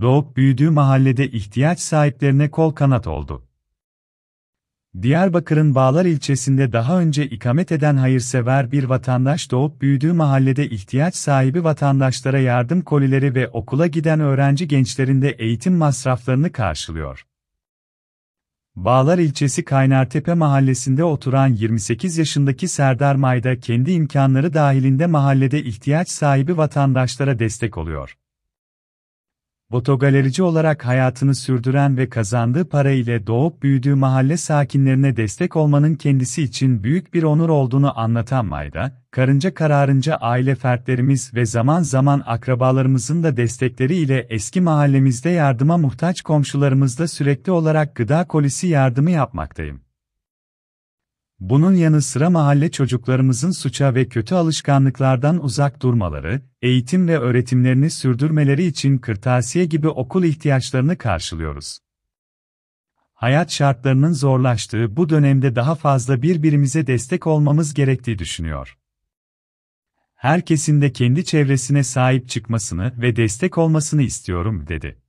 Doğup büyüdüğü mahallede ihtiyaç sahiplerine kol kanat oldu. Diyarbakır'ın Bağlar ilçesinde daha önce ikamet eden hayırsever bir vatandaş doğup büyüdüğü mahallede ihtiyaç sahibi vatandaşlara yardım kolileri ve okula giden öğrenci gençlerinde eğitim masraflarını karşılıyor. Bağlar ilçesi Kaynartepe mahallesinde oturan 28 yaşındaki Serdar Mayda kendi imkanları dahilinde mahallede ihtiyaç sahibi vatandaşlara destek oluyor. Botogalerici olarak hayatını sürdüren ve kazandığı para ile doğup büyüdüğü mahalle sakinlerine destek olmanın kendisi için büyük bir onur olduğunu anlatan Mayda, karınca kararınca aile fertlerimiz ve zaman zaman akrabalarımızın da destekleri ile eski mahallemizde yardıma muhtaç komşularımızla sürekli olarak gıda kolisi yardımı yapmaktayım. Bunun yanı sıra mahalle çocuklarımızın suça ve kötü alışkanlıklardan uzak durmaları, eğitim ve öğretimlerini sürdürmeleri için kırtasiye gibi okul ihtiyaçlarını karşılıyoruz. Hayat şartlarının zorlaştığı bu dönemde daha fazla birbirimize destek olmamız gerektiği düşünüyor. Herkesin de kendi çevresine sahip çıkmasını ve destek olmasını istiyorum dedi.